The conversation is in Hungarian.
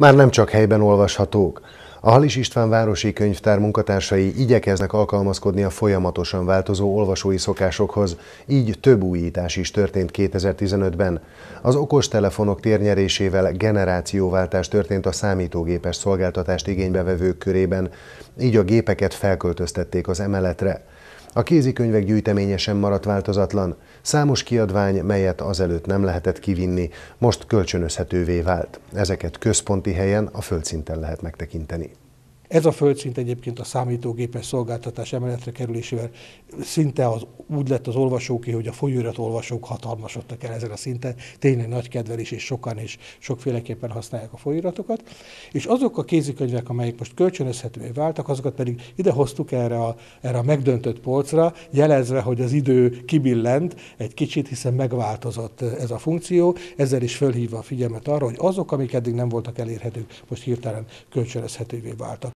már nem csak helyben olvashatók. A Halis István Városi Könyvtár munkatársai igyekeznek alkalmazkodni a folyamatosan változó olvasói szokásokhoz, így több újítás is történt 2015-ben. Az okostelefonok térnyerésével generációváltás történt a számítógépes szolgáltatást igénybevevők körében, így a gépeket felköltöztették az emeletre. A kézikönyvek gyűjteménye sem maradt változatlan. Számos kiadvány, melyet azelőtt nem lehetett kivinni, most kölcsönözhetővé vált. Ezeket központi helyen a földszinten lehet megtekinteni. Ez a földszint egyébként a számítógépes szolgáltatás emeletre kerülésével szinte az úgy lett az olvasóki, hogy a folyóirat olvasók hatalmasodtak el ezen a szinten, tényleg nagy kedvelés, és sokan és sokféleképpen használják a folyóiratokat. És azok a kézikönyvek, amelyek most kölcsönözhetővé váltak, azokat pedig ide hoztuk erre a, erre a megdöntött polcra, jelezve, hogy az idő kibillent egy kicsit, hiszen megváltozott ez a funkció, ezzel is fölhívva a figyelmet arra, hogy azok, amik eddig nem voltak elérhetők, most hirtelen kölcsönözhetővé váltak.